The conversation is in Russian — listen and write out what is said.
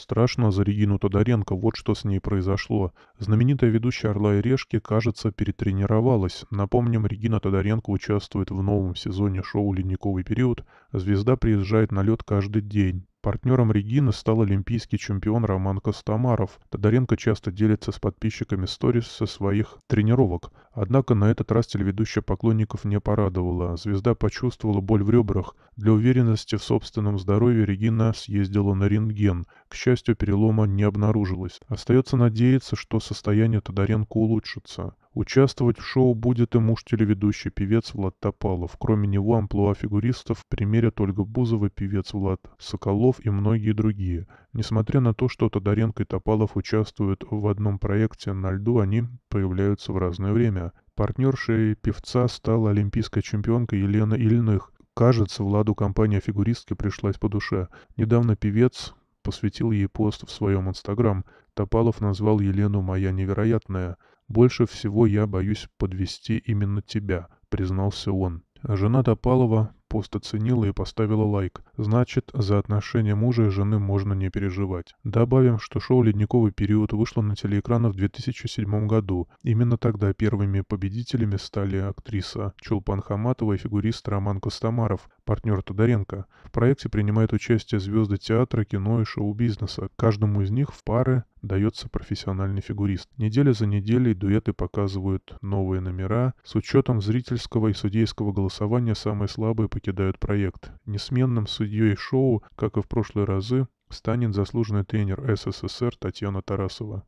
Страшно за Регину Тодоренко, вот что с ней произошло. Знаменитая ведущая «Орла и решки», кажется, перетренировалась. Напомним, Регина Тодоренко участвует в новом сезоне шоу «Ледниковый период». Звезда приезжает на лед каждый день. Партнером Регины стал олимпийский чемпион Роман Костомаров. Тодоренко часто делится с подписчиками сторис со своих тренировок. Однако на этот раз телеведущая поклонников не порадовала. Звезда почувствовала боль в ребрах. Для уверенности в собственном здоровье Регина съездила на рентген. К счастью, перелома не обнаружилось. Остается надеяться, что состояние Тодоренко улучшится. Участвовать в шоу будет и муж телеведущий певец Влад Топалов. Кроме него амплуа фигуристов примерят Ольга Бузова, певец Влад Соколов и многие другие. Несмотря на то, что Тодоренко и Топалов участвуют в одном проекте на льду, они появляются в разное время. Партнершей певца стала олимпийская чемпионка Елена Ильных. Кажется, Владу компания фигуристки пришлась по душе. Недавно певец посвятил ей пост в своем инстаграм. Топалов назвал Елену «Моя невероятная». «Больше всего я боюсь подвести именно тебя», — признался он. Жена Топалова пост оценила и поставила лайк. Значит, за отношения мужа и жены можно не переживать. Добавим, что шоу «Ледниковый период» вышло на телеэкраны в 2007 году. Именно тогда первыми победителями стали актриса Чулпан Хаматова и фигурист Роман Костомаров, партнер Тодоренко. В проекте принимают участие звезды театра, кино и шоу-бизнеса. Каждому из них в пары дается профессиональный фигурист. Неделя за неделей дуэты показывают новые номера. С учетом зрительского и судейского голосования самые слабые покидают проект. Несменным судьей шоу, как и в прошлые разы, станет заслуженный тренер СССР Татьяна Тарасова.